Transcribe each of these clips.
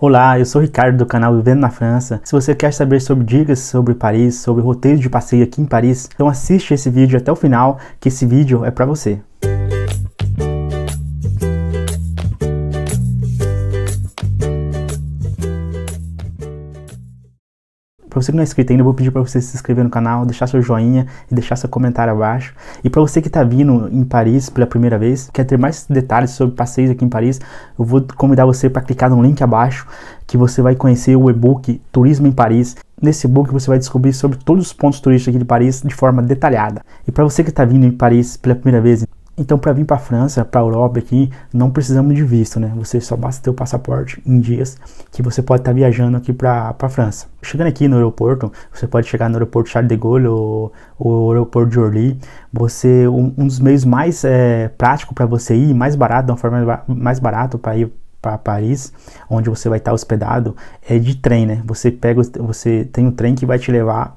Olá, eu sou o Ricardo do canal Vivendo na França. Se você quer saber sobre dicas sobre Paris, sobre roteiro de passeio aqui em Paris, então assiste esse vídeo até o final, que esse vídeo é para você. Para você que não é inscrito ainda, eu vou pedir para você se inscrever no canal, deixar seu joinha e deixar seu comentário abaixo. E para você que está vindo em Paris pela primeira vez, quer ter mais detalhes sobre passeios aqui em Paris, eu vou convidar você para clicar no link abaixo que você vai conhecer o e-book Turismo em Paris. Nesse e-book você vai descobrir sobre todos os pontos turísticos aqui de Paris de forma detalhada. E para você que está vindo em Paris pela primeira vez, então, para vir para a França, para a Europa aqui, não precisamos de visto, né? Você só basta ter o passaporte em dias que você pode estar tá viajando aqui para a França. Chegando aqui no aeroporto, você pode chegar no aeroporto Charles de Gaulle ou, ou aeroporto de Orly. Você, um, um dos meios mais é, prático para você ir, mais barato, de uma forma mais barato para ir para Paris, onde você vai estar tá hospedado, é de trem, né? Você pega, você tem um trem que vai te levar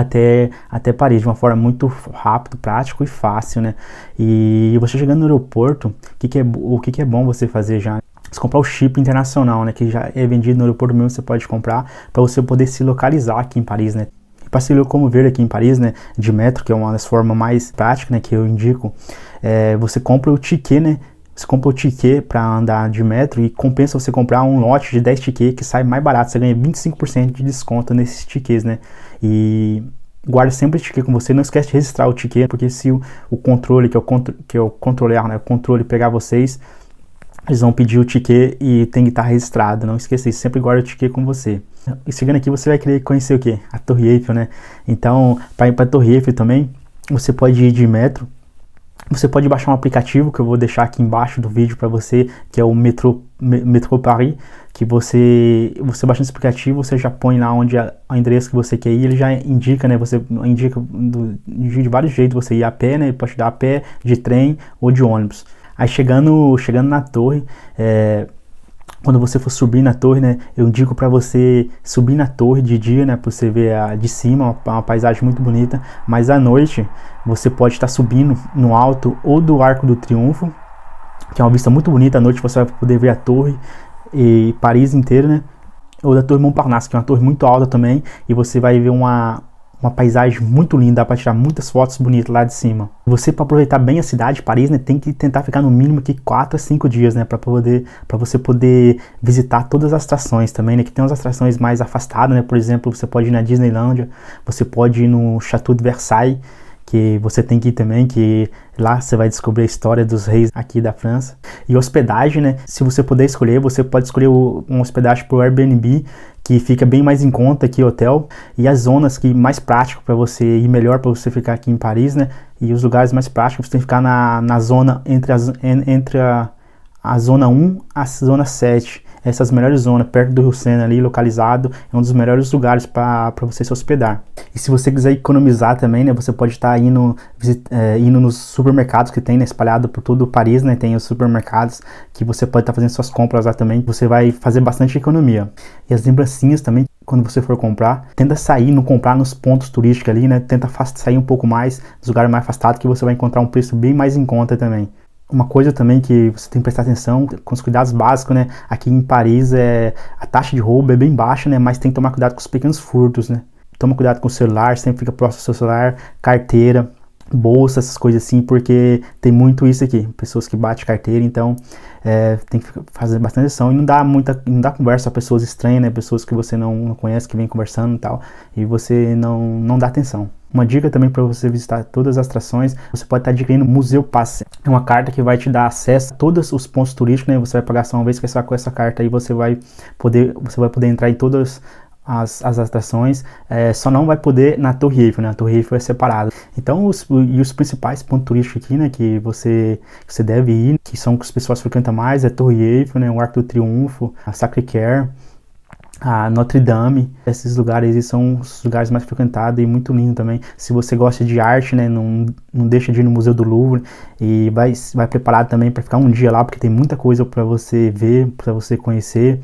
até, até Paris de uma forma muito rápido, prático e fácil, né? E você chegando no aeroporto, o que, que, é, o que, que é bom você fazer já? Você comprar o chip internacional, né? Que já é vendido no aeroporto mesmo, você pode comprar para você poder se localizar aqui em Paris, né? E passeio como ver aqui em Paris, né? De metro, que é uma das formas mais práticas, né? Que eu indico. É, você compra o ticket, né? Você compra o ticket para andar de metro e compensa você comprar um lote de 10 tickets que sai mais barato. Você ganha 25% de desconto nesses tickets, né? E guarda sempre o ticket com você. Não esquece de registrar o ticket, porque se o, o controle, que é o, contro, que é o controlear, né? O controle pegar vocês, eles vão pedir o ticket e tem que estar registrado. Não esqueça isso, sempre guarda o ticket com você. E chegando aqui, você vai querer conhecer o quê? A Torre Eiffel, né? Então, para ir para a Torre Eiffel também, você pode ir de metro você pode baixar um aplicativo que eu vou deixar aqui embaixo do vídeo para você, que é o Metro, Metro Paris, que você você baixa esse aplicativo, você já põe lá onde é o endereço que você quer ir, ele já indica, né? Você indica do, de vários jeitos, você ir a pé, né? Ele pode te dar a pé, de trem ou de ônibus. Aí chegando, chegando na torre, é, quando você for subir na torre, né, eu indico para você subir na torre de dia, né, para você ver a, de cima, uma, uma, paisagem muito bonita, mas à noite você pode estar subindo no alto ou do Arco do Triunfo, que é uma vista muito bonita, à noite você vai poder ver a torre e Paris inteiro, né, ou da Torre Montparnasse, que é uma torre muito alta também, e você vai ver uma uma paisagem muito linda, dá para tirar muitas fotos bonitas lá de cima. Você para aproveitar bem a cidade, de Paris, né, tem que tentar ficar no mínimo aqui 4 a 5 dias, né, para poder para você poder visitar todas as atrações também, né, que tem umas atrações mais afastadas, né, por exemplo, você pode ir na Disneylandia, você pode ir no Chateau de Versailles, que você tem que ir também, que lá você vai descobrir a história dos reis aqui da França. E hospedagem, né? Se você puder escolher, você pode escolher um hospedagem por Airbnb, que fica bem mais em conta que hotel, e as zonas que mais prático para você ir melhor para você ficar aqui em Paris, né? E os lugares mais práticos você tem que ficar na, na zona entre, as, entre a, a zona 1 a zona 7 essas melhores zonas, perto do Rio Sena ali, localizado, é um dos melhores lugares para você se hospedar. E se você quiser economizar também, né, você pode estar tá indo, é, indo nos supermercados que tem, né, espalhado por todo o Paris, né, tem os supermercados que você pode estar tá fazendo suas compras lá também, você vai fazer bastante economia. E as lembrancinhas também, quando você for comprar, tenta sair, não comprar nos pontos turísticos ali, né, tenta sair um pouco mais, dos lugares mais afastados, que você vai encontrar um preço bem mais em conta também uma coisa também que você tem que prestar atenção com os cuidados básicos, né? Aqui em Paris é a taxa de roubo é bem baixa, né? Mas tem que tomar cuidado com os pequenos furtos, né? Toma cuidado com o celular, sempre fica próximo do seu celular, carteira, bolsa, essas coisas assim, porque tem muito isso aqui, pessoas que batem carteira, então é, tem que fazer bastante atenção e não dá muita, não dá conversa a pessoas estranhas, né? Pessoas que você não, não conhece, que vem conversando e tal, e você não, não dá atenção. Uma dica também para você visitar todas as atrações, você pode estar adquirindo Museu Passe. É uma carta que vai te dar acesso a todos os pontos turísticos, né? Você vai pagar só uma vez que é com essa carta e você vai poder, você vai poder entrar em todas as, as atrações, é, só não vai poder na Torre Eiffel, né? A Torre Eiffel é separada. Então, os, e os principais pontos turísticos aqui, né, que você, que você deve ir, que são que as pessoas frequentam mais, é a Torre Eiffel, né, o Arco do Triunfo, a Sacré-Cœur, a Notre Dame, esses lugares são os lugares mais frequentados e muito lindo também. Se você gosta de arte, né, não, não deixa de ir no Museu do Louvre e vai, vai preparado também para ficar um dia lá, porque tem muita coisa para você ver, para você conhecer.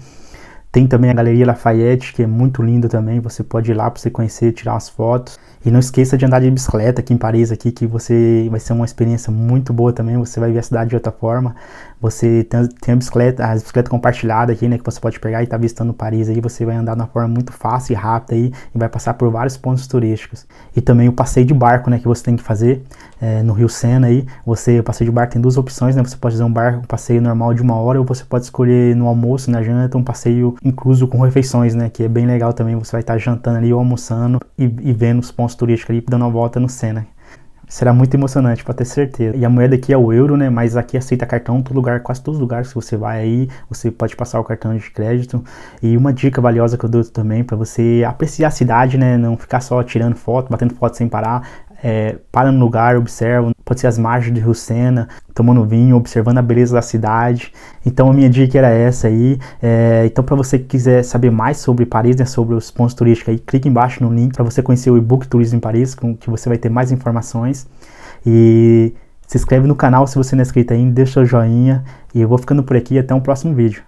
Tem também a Galeria Lafayette, que é muito linda também, você pode ir lá para você conhecer, tirar as fotos. E não esqueça de andar de bicicleta aqui em Paris, aqui, que você vai ser uma experiência muito boa também, você vai ver a cidade de outra forma. Você tem, tem a bicicleta, a bicicleta compartilhada aqui, né, que você pode pegar e tá visitando Paris aí, você vai andar de uma forma muito fácil e rápida aí, e vai passar por vários pontos turísticos. E também o passeio de barco, né, que você tem que fazer é, no Rio Sena aí, você, o passeio de barco tem duas opções, né, você pode fazer um, barco, um passeio normal de uma hora, ou você pode escolher no almoço, na janta, um passeio incluso com refeições, né? Que é bem legal também, você vai estar jantando ali ou almoçando e, e vendo os pontos turísticos ali, dando uma volta no Sena. Será muito emocionante, pode ter certeza. E a moeda aqui é o euro, né? Mas aqui aceita cartão todo lugar, quase todos os lugares que você vai aí, você pode passar o cartão de crédito. E uma dica valiosa que eu dou também para você apreciar a cidade, né? Não ficar só tirando foto, batendo foto sem parar é, para no lugar, observo Pode ser as margens do Rio Sena, tomando vinho, observando a beleza da cidade. Então a minha dica era essa aí. É, então para você que quiser saber mais sobre Paris, né, sobre os pontos turísticos, aí, clique embaixo no link para você conhecer o e-book Turismo em Paris, com que você vai ter mais informações. E se inscreve no canal se você não é inscrito ainda, deixa o joinha. E eu vou ficando por aqui até o um próximo vídeo.